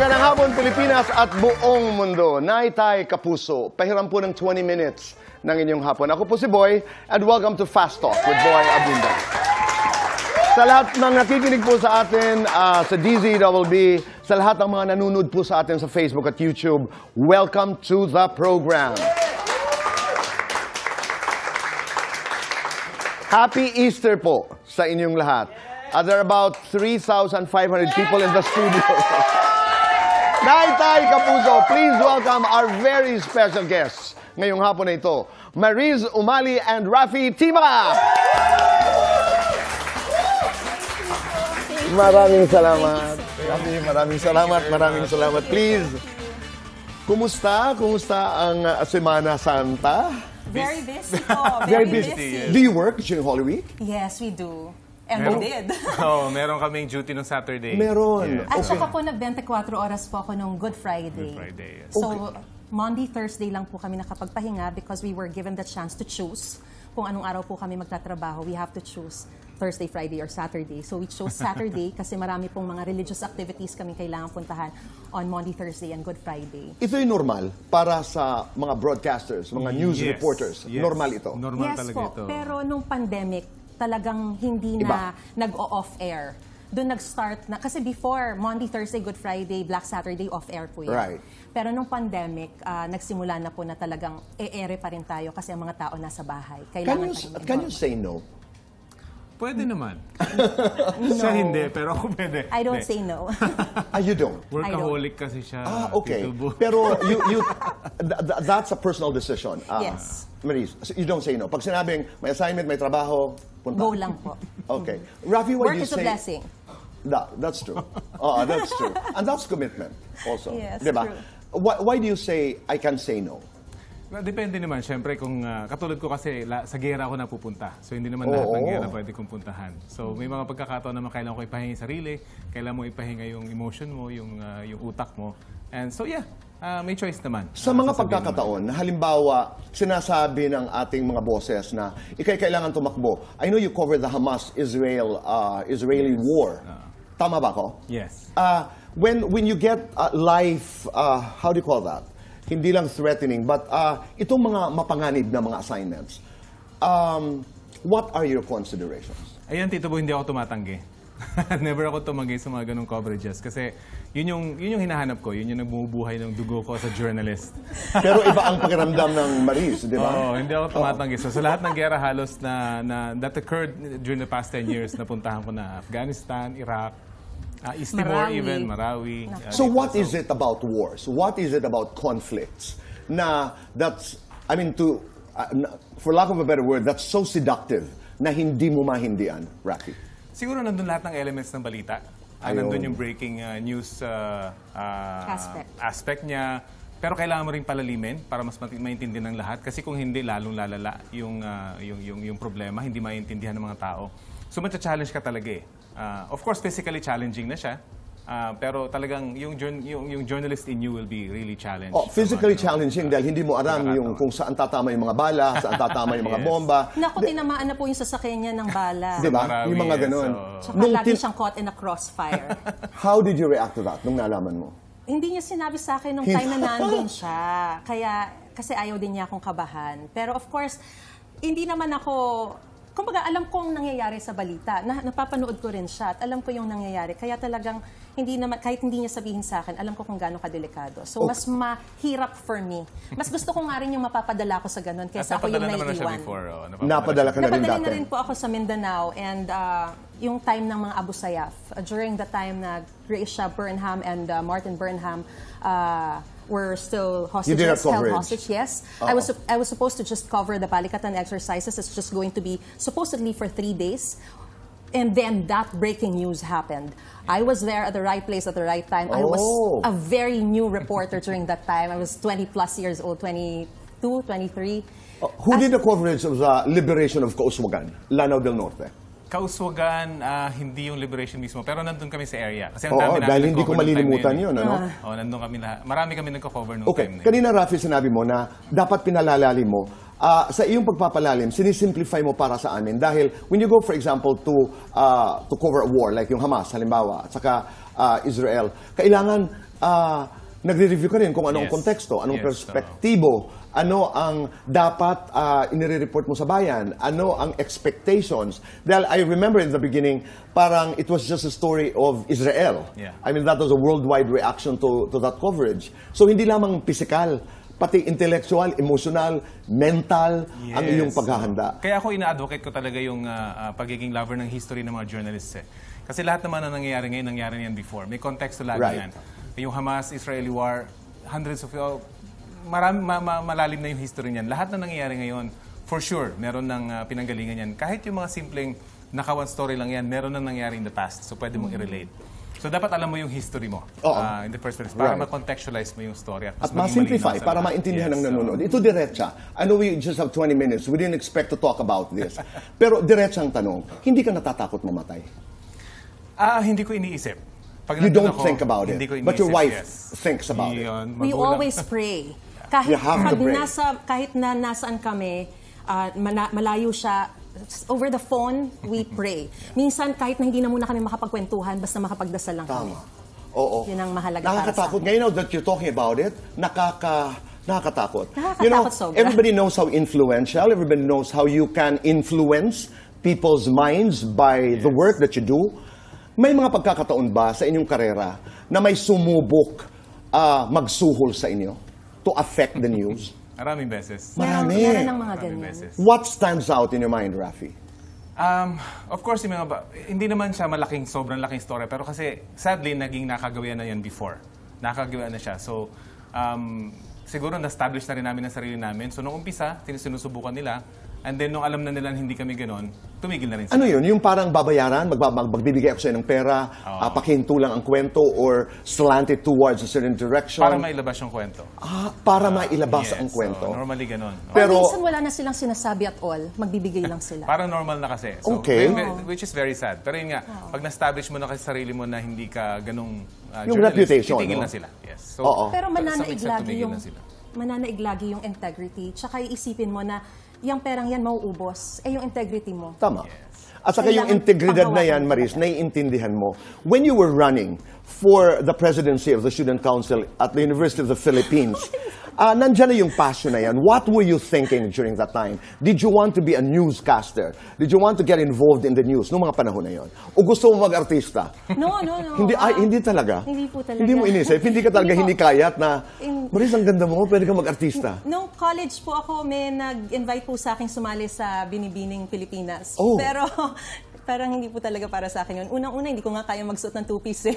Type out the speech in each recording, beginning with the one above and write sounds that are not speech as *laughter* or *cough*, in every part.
Magandang hapon Pilipinas at buong mundo. Naitay Kapuso, pahiram po ng 20 minutes ng inyong hapon. Ako po si Boy and welcome to Fast Talk with Boy Abunda. Sa lahat ng nakikinig po sa atin uh, sa DZWB, sa lahat ng mga nanonood po sa atin sa Facebook at YouTube, welcome to the program. Happy Easter po sa inyong lahat. Uh, there are about 3,500 people in the studio. *laughs* Naitay Kapuso, please welcome our very special guests ngayong hapon na ito, Mariz Umali and Rafi Tima. Maraming salamat. Rafi, maraming salamat, maraming salamat. Please, kumusta? Kumusta ang uh, Semana Santa? Very busy po. *laughs* Very, busy. Do you work during Holy Week? Yes, we do. And meron, we did. *laughs* oh, meron kaming duty nung Saturday. Meron. Yeah. At saka po na 24 oras po ako nung Good Friday. Good Friday, yes. So, okay. Monday, Thursday lang po kami nakapagpahinga because we were given the chance to choose kung anong araw po kami magtatrabaho. We have to choose Thursday, Friday, or Saturday. So we chose Saturday *laughs* kasi marami pong mga religious activities kami kailangan puntahan on Monday, Thursday, and Good Friday. Ito yung normal para sa mga broadcasters, mga mm, news yes, reporters. Yes. Normal ito? Normal yes talaga po, ito. Pero nung pandemic, talagang hindi na nag-off air. Doon nag-start na, kasi before, Monday, Thursday, Good Friday, Black Saturday, off-air po yun. Right. Pero nung pandemic, uh, nagsimula na po na talagang e-ere pa rin tayo kasi ang mga tao nasa bahay. Kailangan can you, can you say no? Pwede hmm. naman. *laughs* no. Siya hindi, pero ako pwede. I don't say no. *laughs* ah, you don't? Workaholic don't. kasi siya. Ah, okay. pero you, you th th that's a personal decision. Uh, yes. Maris, you don't say no. Pag sinabing may assignment, may trabaho, Punta. Go lang po. Okay. Rafi, what Work you is say... a blessing. That, that's true. Uh, that's true. And that's commitment also. Yes, diba? true. Why, why do you say, I can say no? Depende naman, syempre, kung uh, katulad ko kasi la, sa gera ako napupunta. So hindi naman lahat ng gera pwede kong puntahan. So may mga pagkakataon naman kailangan ko ipahinga yung sarili, kailangan mo ipahinga yung emotion mo, yung, uh, yung utak mo. And so yeah, Uh, may choice naman. Sa ah, mga pagkakataon, naman. halimbawa, sinasabi ng ating mga bosses na ikay kailangan tumakbo. I know you covered the Hamas-Israel uh, ah, Israeli yes. war. Uh, Tama ba ko? Yes. Uh, when when you get uh, life, uh, how do you call that? Hindi lang threatening, but uh, itong mga mapanganib na mga assignments, um, what are your considerations? Ayan, Tito Bo, hindi ako tumatanggi. *laughs* Never ako tumagay sa mga ganong coverages kasi yun yung, yun yung hinahanap ko, yun yung nagbubuhay ng dugo ko sa journalist. *laughs* Pero iba ang pakiramdam ng Maris, di ba? Oo, oh, hindi ako tumatanggi. So sa lahat ng gera halos na, na that occurred during the past 10 years, napuntahan ko na Afghanistan, Iraq, uh, East Timor Marawi. even, Marawi. Uh, so what is it about wars? What is it about conflicts? Na that's, I mean, to, uh, for lack of a better word, that's so seductive na hindi mo mahindian, Rocky siguro nandun lahat ng elements ng balita. Ah, nandun yung breaking uh, news uh, uh, aspect. aspect niya. Pero kailangan mo rin palalimin para mas maintindihan ng lahat. Kasi kung hindi, lalong lalala yung, uh, yung, yung, yung problema. Hindi maintindihan ng mga tao. So, matcha-challenge ka talaga eh. Uh, of course, physically challenging na siya. Uh, pero talagang yung, yung, yung journalist in you will be really challenged. Oh, physically mga, challenging uh, dahil hindi mo aram yung kung saan tatama yung mga bala, saan tatama yung mga *laughs* yes. bomba. Naku, tinamaan na po yung sasakyan niya ng bala. Di ba? yung mga ganun. So... Tsaka nung lagi siyang caught in a crossfire. *laughs* How did you react to that nung nalaman mo? Hindi niya sinabi sa akin nung time na *laughs* nandun siya. Kaya, kasi ayaw din niya akong kabahan. Pero of course, hindi naman ako kumbaga alam ko kong nangyayari sa balita, na, napapanood ko rin siya at alam ko yung nangyayari. Kaya talagang hindi naman, kahit hindi niya sabihin sa akin, alam ko kung gaano kadelikado. So okay. mas mahirap for me. Mas gusto ko nga rin yung mapapadala ko sa ganun kaysa ako yung naiiwan. Na before, oh. Napapadala, napadala ka na rin dati. Napadala na rin po ako sa Mindanao and uh, yung time ng mga Abu Sayyaf. Uh, during the time na Gracia Burnham and uh, Martin Burnham, uh, were still hostages, held hostage. Yes, oh. I was I was supposed to just cover the Balikatan exercises. It's just going to be supposedly for three days. And then that breaking news happened. I was there at the right place at the right time. Oh. I was oh. a very new reporter during that time. I was 20 plus years old, 22, 23. Uh, who did the coverage of the liberation of Kauswagan, Lanao del Norte? kauswagan, ah, hindi yung liberation mismo. Pero nandun kami sa area. Kasi ang Oo, dami namin dahil hindi ko malilimutan yun, ano? eh. Oo, nandun kami na, Marami kami nagko-cover nung time Okay, na kanina Rafi sinabi mo na dapat pinalalalim mo. Ah, sa iyong pagpapalalim, sinisimplify mo para sa amin dahil when you go for example to uh, to cover a war like yung Hamas halimbawa at saka ah, Israel, kailangan uh, nagre-review ka rin kung anong yes. konteksto, anong yes, perspektibo, tama. ano ang dapat uh, inire-report mo sa bayan, ano ang expectations. Dahil I remember in the beginning, parang it was just a story of Israel. Yeah. I mean, that was a worldwide reaction to, to that coverage. So hindi lamang pisikal, pati intellectual, emotional, mental yes. ang iyong paghahanda. Kaya ako ina-advocate ko talaga yung uh, pagiging lover ng history ng mga journalists eh. Kasi lahat naman na nangyayari ngayon, nangyari yan before. May konteksto lagi right. yan. Yung Hamas-Israeli war, hundreds of... Oh, marami, ma, ma, malalim na yung history niyan. Lahat na nangyayari ngayon, for sure, meron ng uh, pinanggalingan yan. Kahit yung mga simpleng naka story lang yan, meron na nangyari in the past. So pwede mong mm. i-relate. So dapat alam mo yung history mo uh, in the first place para right. ma-contextualize mo yung story. At, at ma-simplify para maintindihan yes, ng nanonood. So. Ito diretsa. I know we just have 20 minutes. We didn't expect to talk about this. Pero diretsa ang tanong, hindi ka natatakot mamatay? Ah, uh, hindi ko iniisip. Pag you don't ako, think about it. but your wife yes. thinks about Yun, it. Uh, we always pray. Kahit, pag pray. Nasa, kahit na nasaan kami, uh, malayo siya, over the phone, we *laughs* pray. Minsan, kahit na hindi na muna kami makapagkwentuhan, basta makapagdasal lang Tama. kami. Oo. Yun ang mahalaga Nakakatakot. Ngayon now that you're talking about it, nakaka... Nakakatakot. Nakakatakot you know, sobra. Everybody knows how influential, everybody knows how you can influence people's minds by yes. the work that you do. May mga pagkakataon ba sa inyong karera na may sumubok uh, magsuhol sa inyo to affect the news? *laughs* Maraming beses. Marami. Meron ng mga ganyan. What stands out in your mind, Rafi? Um, of course, yung mga ba, hindi naman siya malaking, sobrang laking story. Pero kasi, sadly, naging nakagawian na yan before. Nakagawian na siya. So, um, siguro na-establish na rin namin ang sarili namin. So, nung umpisa, sinusubukan nila And then, nung alam na nila hindi kami ganun, tumigil na rin sila. Ano yun? Yung parang babayaran, magbibigay ako sa'yo ng pera, oh. uh, pakinto lang ang kwento, or slanted towards a certain direction? Para mailabas yung kwento. Ah, para uh, mailabas yes, ang kwento. So, normally ganun. Pero, Pero minsan wala na silang sinasabi at all, magbibigay lang sila. para normal na kasi. So, okay. Which is very sad. Pero yun nga, oh. pag na-establish mo na kasi sarili mo na hindi ka ganung uh, ah, yung reputation, titigil no? na sila. Yes. So, Oo. Pero mananaig lagi yung mananaig lagi yung integrity. Tsaka iisipin mo na yung perang yan mauubos, eh yung integrity mo. Tama. At saka yung integridad na yan, Maris, naiintindihan mo. When you were running for the presidency of the Student Council at the University of the Philippines, *laughs* Uh, nandiyan yung passion na yan. What were you thinking during that time? Did you want to be a newscaster? Did you want to get involved in the news noong mga panahon na yon? O gusto mo mag-artista? No, no, no. Hindi, ay, ah, hindi talaga? Hindi po talaga. Hindi mo inisip? Hindi ka talaga hindi hinikayat na, in... Maris, ang ganda mo, pwede kang mag-artista? No, college po ako, may nag-invite po sa akin sumali sa Binibining Pilipinas. Oh. Pero parang hindi po talaga para sa akin yun. Unang-una, hindi ko nga kaya magsuot ng two-piece eh.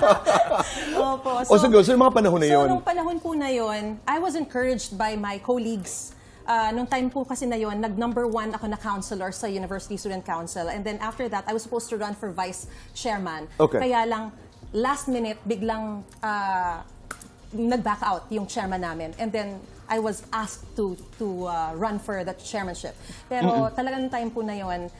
*laughs* Opo. So, o sige, so yung mga panahon na yun? So, nung panahon po na yun, I was encouraged by my colleagues uh, nung time po kasi na yun, nag-number one ako na counselor sa University Student Council. And then after that, I was supposed to run for vice chairman. Okay. Kaya lang, last minute, biglang uh, nag-back out yung chairman namin. And then, I was asked to to uh, run for that chairmanship. Pero mm-hmm. talagang time po na yun,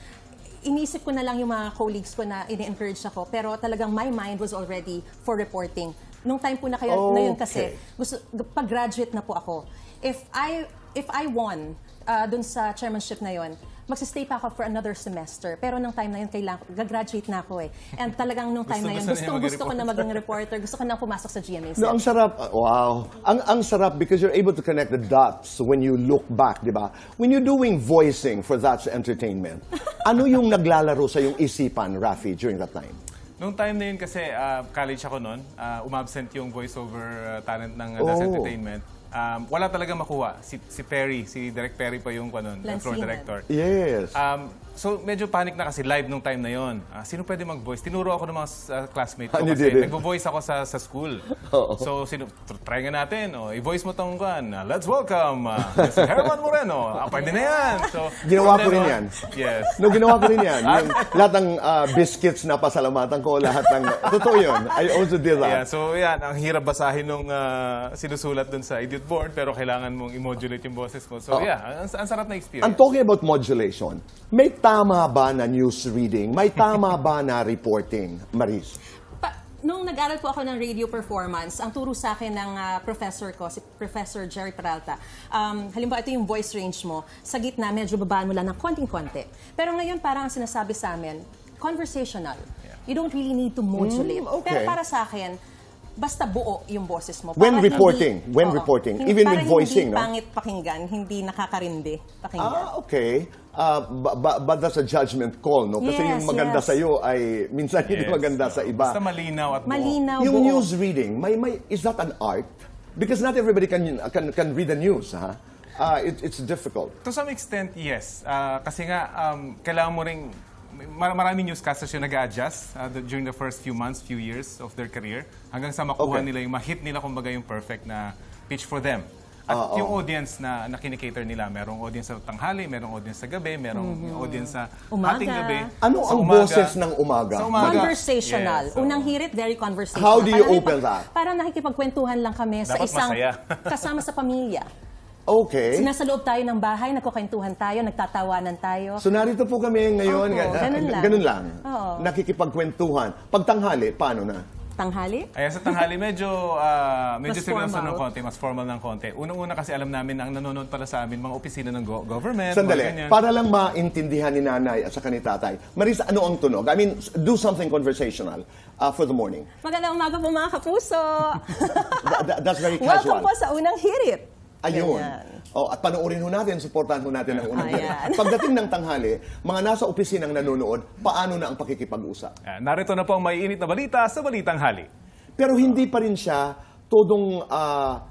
inisip ko na lang yung mga colleagues ko na ini-encourage ako. Pero talagang my mind was already for reporting. Nung time po na kayo okay. na yun kasi, gusto, pag-graduate na po ako. If I, if I won uh, dun sa chairmanship na yun, magsistay pa ako for another semester. Pero nung time na yun, kailangan, gagraduate na ako eh. And talagang nung time na yun, gusto, na gusto ko na maging reporter. Gusto ko na pumasok sa GMA. No, ang sarap. Wow. Ang, ang sarap because you're able to connect the dots when you look back, di ba? When you're doing voicing for that Entertainment, *laughs* ano yung naglalaro sa yung isipan, Rafi, during that time? Nung time na yun kasi uh, college ako noon, uh, ah, umabsent yung voiceover uh, talent ng uh, That's oh. Entertainment um, wala talaga makuha. Si, si Perry, si Direct Perry pa yung kanon, floor director. Yes. Um, So, medyo panic na kasi live nung time na yon. Ah, sino pwede mag-voice? Tinuro ako ng mga uh, ah, classmates ko And ah, you kasi nagvo-voice ako sa, sa school. Oo. So, sino, tr- try nga natin. Oh, i-voice mo tong kan. Ah, let's welcome ah, Mr. Herman Moreno. Ah, pwede na yan. So, Ginawa ko rin yan. Yes. No, ginawa ko rin yan. Ah. Yung, lahat ng ah, biscuits na pasalamatan ko, lahat ng... Totoo yun. I also did that. Yeah, so yan, ang hirap basahin nung ah, sinusulat dun sa edit board pero kailangan mong i-modulate yung boses mo. So Oo. yeah, ang, ang sarap na experience. I'm talking about modulation. May tama ba na news reading? May tama ba na reporting, Maris? nung nag-aral po ako ng radio performance, ang turo sa akin ng uh, professor ko, si Professor Jerry Peralta, um, halimbawa ito yung voice range mo, sa gitna medyo babaan mo lang ng konting-konti. Pero ngayon parang ang sinasabi sa amin, conversational. You don't really need to modulate. Mm, okay. Pero para sa akin, basta buo yung boses mo. When reporting, hindi, when oo, reporting, hindi, even with voicing, no? pangit pakinggan, hindi nakakarindi pakinggan. Ah, okay. Uh, but, but that's a judgment call, no? Kasi yes, yung maganda yes. sa'yo ay minsan yes. hindi maganda sa iba. Basta malinaw at buo. Malinaw, yung buo. news reading, may, may, is that an art? Because not everybody can, can, can read the news, ha? Huh? Ah, uh, it, it's difficult. To some extent, yes. Uh, kasi nga, um, kailangan mo ring mar maraming newscasters yung nag adjust uh, ah, during the first few months, few years of their career hanggang sa makuha okay. nila yung ma-hit nila kumbaga yung perfect na pitch for them. At uh, -oh. yung audience na nakinikater nila, merong audience sa tanghali, merong audience sa gabi, merong mm -hmm. audience sa umaga. ating gabi. Ano ang umaga, boses ng umaga? Sa umaga. Conversational. Yes, so, Unang hirit, very conversational. How do you parang open that? Parang nakikipagkwentuhan lang kami Dapat sa isang *laughs* kasama sa pamilya. Okay. loob tayo ng bahay, nagkukwentuhan tayo, nagtatawanan tayo. So narito po kami ngayon. Opo, ganun lang. Ganun lang. Oo. Nakikipagkwentuhan. Pagtanghali, paano na? Tanghali? Ayan, sa tanghali, medyo, uh, medyo Mas ng konti, mas formal ng konti. Unang-una kasi alam namin ang nanonood pala sa amin, mga opisina ng go- government, Sandali, mga ganyan. para lang maintindihan ni nanay at saka ni tatay. Marisa, ano ang tunog? I mean, do something conversational uh, for the morning. Magandang umaga po mga kapuso! Th- *laughs* th- that's very casual. Welcome po sa unang hirit. Ayun. Oh, at panoorin ho natin, supportahan ho natin ang unang Ayan. *laughs* Pagdating ng tanghali, mga nasa opisinang nanonood, paano na ang pakikipag-usap? Ah, narito na po ang maiinit na balita sa Balitang Hali. Pero hindi pa rin siya todong ah,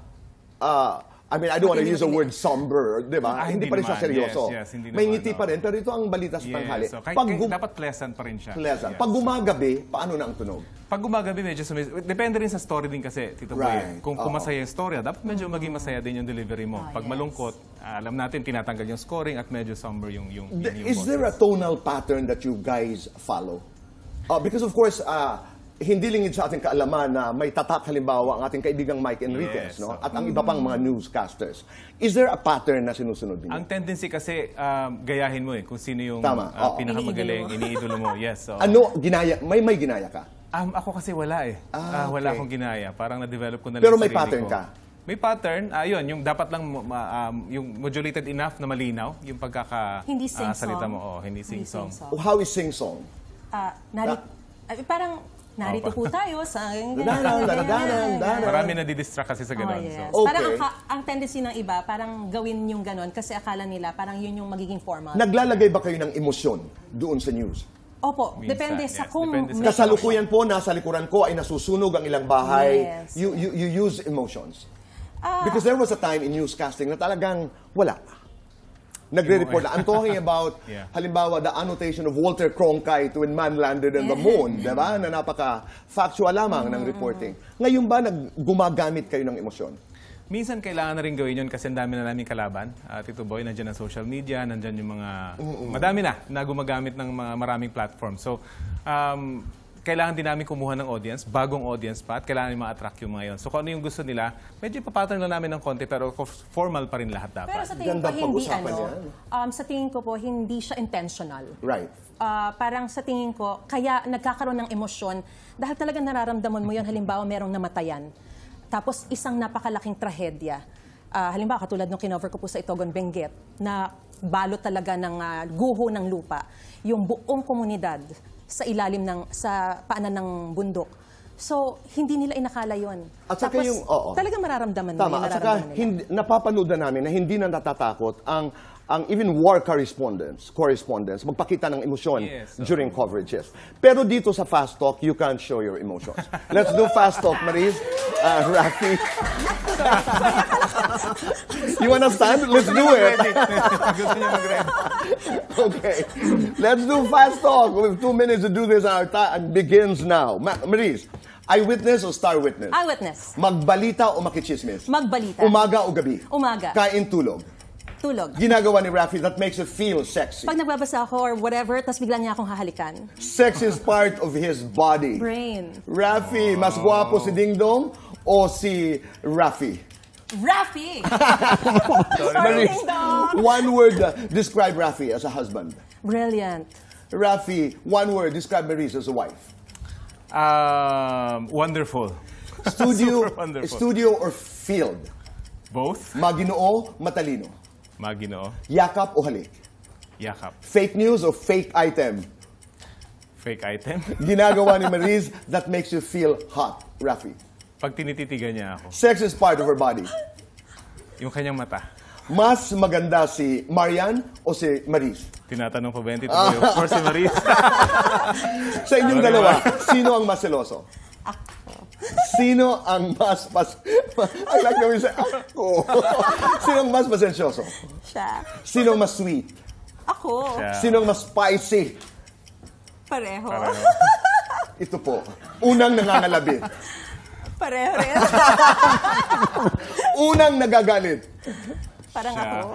ah, I mean, I don't want to use the word somber, di ba? Ah, hindi, pa rin naman. siya seryoso. Yes, yes, hindi naman, ngiti no. pa rin, pero ito ang balita sa yes, So, kahit, Pag kahit dapat pleasant pa rin siya. Pleasant. Yes. Pag gumagabi, paano na ang tunog? Pag gumagabi, medyo sumis... Depende rin sa story din kasi, Tito right. Boy. Kung, kung masaya yung story, ah, dapat medyo maging masaya din yung delivery mo. Ah, Pag malungkot, ah, alam natin, tinatanggal yung scoring at medyo somber yung... yung, yung, yung Is there a tonal pattern that you guys follow? Uh, because of course, uh, hindi lingid sa ating kaalaman na may tatak halimbawa ang ating kaibigang Mike Enriquez yes. no? Ah. at ang iba pang mga mm. newscasters. Is there a pattern na sinusunod niyo? Ang tendency kasi um, gayahin mo eh kung sino yung Tama. Uh, pinakamagaling, iniidolo mo. *laughs* Yes. So. Ano, ginaya, may may ginaya ka? Um, ako kasi wala eh. Ah, ah okay. uh, wala akong ginaya. Parang na-develop ko na lang Pero may pattern ko. ka? May pattern, ayun, uh, yung dapat lang uh, um, yung modulated enough na malinaw yung pagkaka hindi sing uh, salita mo. Oh, hindi sing-song. Sing -song. How is sing-song? Uh, nari- uh, parang Narito po tayo sa... Dadanan, dadanan, dadanan. Marami na didistract kasi sa oh, ganun. Oh, yes. so. okay. Parang ang, ang tendency ng iba, parang gawin yung ganun kasi akala nila parang yun yung magiging formal. Naglalagay ba kayo ng emosyon doon sa news? Opo, Minsan, depende yes. sa kung... Depende sa Kasalukuyan po, nasa likuran ko ay nasusunog ang ilang bahay. Yes. You, you, you use emotions. Uh, Because there was a time in newscasting na talagang wala nagre-report na. I'm talking about, *laughs* yeah. halimbawa, the annotation of Walter Cronkite when man landed on the mm-hmm. moon, di ba? Na napaka-factual lamang mm. ng mm-hmm. reporting. Ngayon ba, nag gumagamit kayo ng emosyon? Minsan kailangan na rin gawin yun kasi ang dami na namin kalaban. Uh, Tito Boy, nandiyan ang social media, nandiyan yung mga... Mm-mm. Madami na na gumagamit ng mga maraming platform. So, um, kailangan din namin kumuha ng audience, bagong audience pa, at kailangan namin ma-attract yung mga yun. So kung ano yung gusto nila, medyo papatang lang namin ng konti, pero formal pa rin lahat dapat. Pero sa tingin Ganda ko, hindi ano, yan. um, sa tingin ko po, hindi siya intentional. Right. Uh, parang sa tingin ko, kaya nagkakaroon ng emosyon dahil talaga nararamdaman mo yon halimbawa merong namatayan. Tapos isang napakalaking trahedya. Uh, halimbawa, katulad nung kinover ko po sa Itogon Benguet, na balot talaga ng uh, guho ng lupa, yung buong komunidad sa ilalim ng, sa paanan ng bundok. So, hindi nila inakala yon. At saka Tapos, yung, oo. Talaga mararamdaman nila. Tama, at saka nila. hindi, napapanood na namin na hindi na natatakot ang ang even war correspondence, correspondence magpakita ng emosyon yes, so. during coverages. Pero dito sa Fast Talk, you can't show your emotions. *laughs* Let's do Fast Talk, Maris, uh, Rafi. *laughs* you understand? Let's do it. *laughs* okay. Let's do Fast Talk. We have two minutes to do this. Our time begins now. Ma Maris, Eyewitness or star witness? Eyewitness. Magbalita o makichismis? Magbalita. Umaga o gabi? Umaga. Kain tulog? Tulog. Ginagawa ni Rafi that makes you feel sexy. Pag nagbabasa ako or whatever, tapos bigla niya akong hahalikan. Sex is part of his body. Brain. Rafi, mas gwapo si Ding Dong o si Rafi? Rafi! *laughs* Sorry, Ding Dong. One word, uh, describe Rafi as a husband. Brilliant. Rafi, one word, describe Maris as a wife. Um, wonderful. Studio, *laughs* Super wonderful. studio or field? Both? Maginoo, matalino. Maginoo. Yakap o halik? Yakap. Fake news or fake item? Fake item. *laughs* Ginagawa ni Mariz that makes you feel hot, Rafi. Pag tinititigan niya ako. Sex is part of her body. Yung kanyang mata. Mas maganda si Marian o si Maris? Tinatanong pa ba yan? Tito Of course, si Maris. Sa inyong dalawa, sino ang mas seloso? Ako. Sino ang mas pas... ang nagawin sa ako? *laughs* Sino ang mas pasensyoso? Siya. Sino ang mas sweet? Ako. Siya. Sino ang mas spicy? Pareho. Ito po, unang nangangalabi. Pareho rin. *laughs* unang nagagalit. Parang Siya. ako.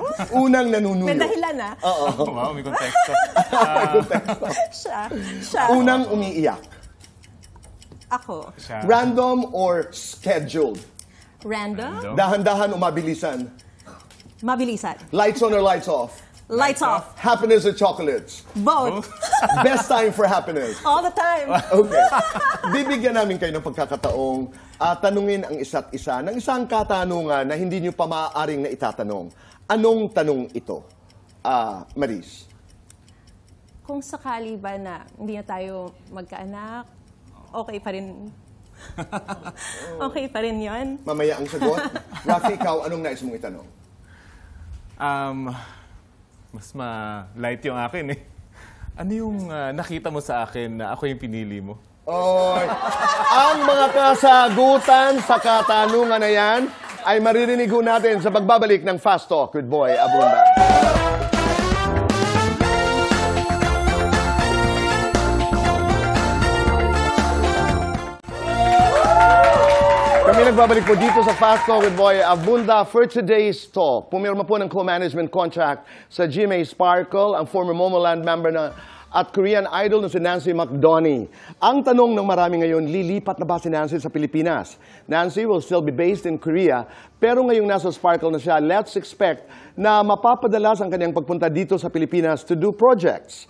Unang nanunuyo. May dahilan ah. Oo. wow, may konteksto. Uh, *laughs* Siya. Siya. Unang umiiyak. Ako. Random or scheduled? Random. Dahan-dahan o mabilisan? Mabilisan. Lights on or lights off? Lights, off. Happiness or chocolates? Both. *laughs* Best time for happiness. All the time. Okay. Bibigyan namin kayo ng pagkakataong ah, tanungin ang isa't isa ng isang katanungan na hindi nyo pa maaaring na itatanong. Anong tanong ito? Ah, Maris. Kung sakali ba na hindi na tayo magkaanak, okay pa rin. *laughs* okay pa rin yon. Mamaya ang sagot. *laughs* Rafi, ikaw, anong nais mong itanong? Um, mas ma-light yung akin eh. Ano yung uh, nakita mo sa akin na ako yung pinili mo? Oy. ang mga kasagutan sa katanungan na yan ay maririnig natin sa pagbabalik ng Fast Talk with Boy Abunda. Nagbabalik po dito sa Fast Talk with Boy Abunda for today's talk. Pumirma po ng co-management contract sa GMA Sparkle, ang former Momoland member na at Korean Idol na si Nancy McDonie. Ang tanong ng marami ngayon, lilipat na ba si Nancy sa Pilipinas? Nancy will still be based in Korea, pero ngayong nasa Sparkle na siya, let's expect na mapapadalas ang kanyang pagpunta dito sa Pilipinas to do projects.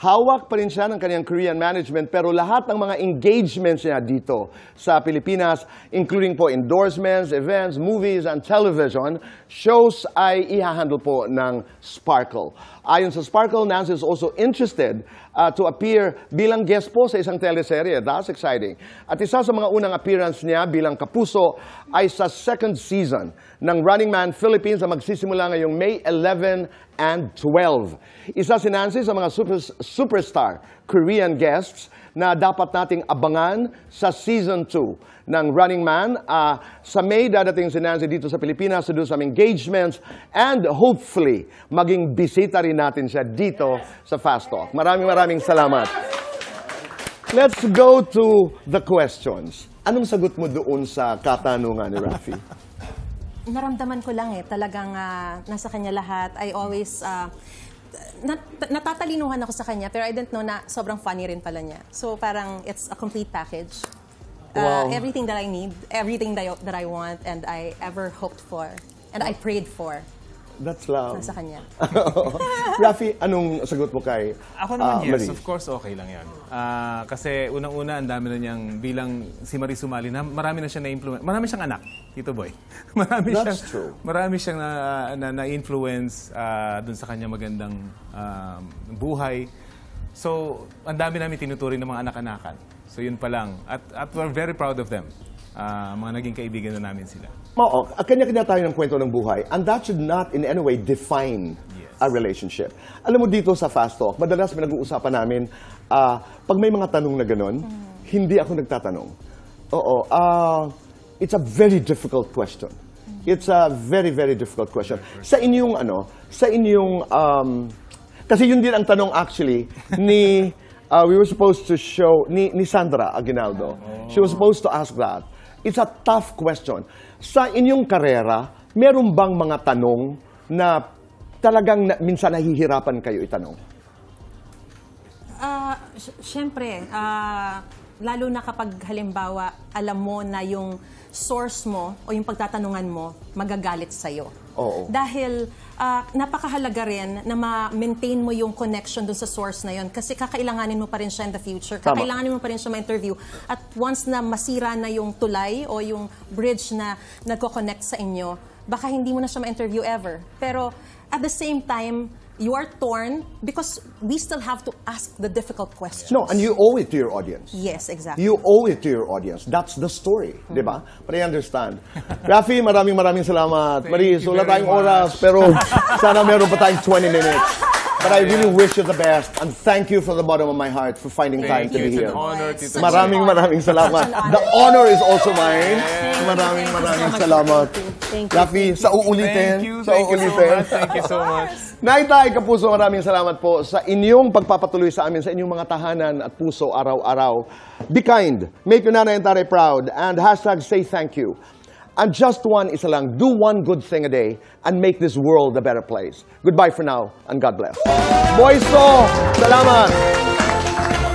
Hawak pa rin siya ng kanyang Korean management pero lahat ng mga engagements niya dito sa Pilipinas, including po endorsements, events, movies, and television, shows ay ihahandle po ng Sparkle. Ayon sa Sparkle, Nance is also interested uh, to appear bilang guest po sa isang teleserye. That's exciting. At isa sa mga unang appearance niya bilang kapuso ay sa second season ng Running Man Philippines na magsisimula ngayong May 11 and 12. Isa si Nancy sa mga super, superstar Korean guests na dapat nating abangan sa Season 2 ng Running Man. Uh, sa May, dadating si Nancy dito sa Pilipinas to do some engagements and hopefully maging bisita rin natin siya dito sa Fast Talk. Maraming maraming salamat. Let's go to the questions. Anong sagot mo doon sa katanungan ni Rafi? naramdaman ko lang eh, talagang uh, nasa kanya lahat. I always, uh, nat natatalinuhan ako sa kanya, pero I didn't know na sobrang funny rin pala niya. So parang it's a complete package. Ah, wow. Uh, everything that I need, everything that I, that I want, and I ever hoped for, and I prayed for. That's love. Nasa kanya. *laughs* Rafi, anong sagot mo kay Ako ah, naman, uh, yes. Marie? Of course, okay lang yan. Uh, kasi unang-una, ang dami na niyang bilang si Marie Sumali na marami na siya na-influence. Marami siyang anak, Tito Boy. *laughs* marami That's siyang, true. Marami siyang na-influence na, na, uh, dun sa kanya magandang uh, buhay. So, ang dami namin tinuturing ng mga anak-anakan. So, yun pa lang. At, at we're very proud of them uh, mga naging kaibigan na namin sila. Oo, kanya-kanya tayo ng kwento ng buhay. And that should not in any way define yes. a relationship. Alam mo dito sa Fast Talk, madalas pinag-uusapan namin, uh, pag may mga tanong na ganun, mm. hindi ako nagtatanong. Oo, uh, it's a very difficult question. It's a very, very difficult question. Sa inyong ano, sa inyong, um, kasi yun din ang tanong actually *laughs* ni, uh, we were supposed to show, ni, ni Sandra Aguinaldo. Oh. She was supposed to ask that. It's a tough question. Sa inyong karera, meron bang mga tanong na talagang na, minsan nahihirapan kayo itanong? Uh, syempre, uh, lalo na kapag halimbawa alam mo na yung source mo o yung pagtatanungan mo magagalit sa iyo. Oo. Dahil uh, napakahalaga rin na ma-maintain mo yung connection dun sa source na yun kasi kakailanganin mo pa rin siya in the future. Kakailanganin mo pa rin siya ma-interview. At once na masira na yung tulay o yung bridge na nagko-connect sa inyo, baka hindi mo na siya ma-interview ever. Pero at the same time, you are torn because we still have to ask the difficult questions. No, and you owe it to your audience. Yes, exactly. You owe it to your audience. That's the story, mm-hmm. di ba? But I understand. Rafi, maraming maraming salamat. Thank Maris, wala tayong oras, pero *laughs* sana meron pa tayong 20 minutes. But I really wish you the best and thank you from the bottom of my heart for finding thank time you. to be here. an honor. It's maraming maraming salamat. The honor is also mine. Yeah. Maraming maraming salamat. Thank you. Rafi, sa uulitin. Thank you. Thank you so much. Thank you so much. *laughs* Naitay, Kapuso, maraming salamat po sa inyong pagpapatuloy sa amin, sa inyong mga tahanan at puso araw-araw. Be kind, make your nanay and tare proud, and hashtag say thank you. And just one isa lang, do one good thing a day and make this world a better place. Goodbye for now, and God bless. Boys, salamat!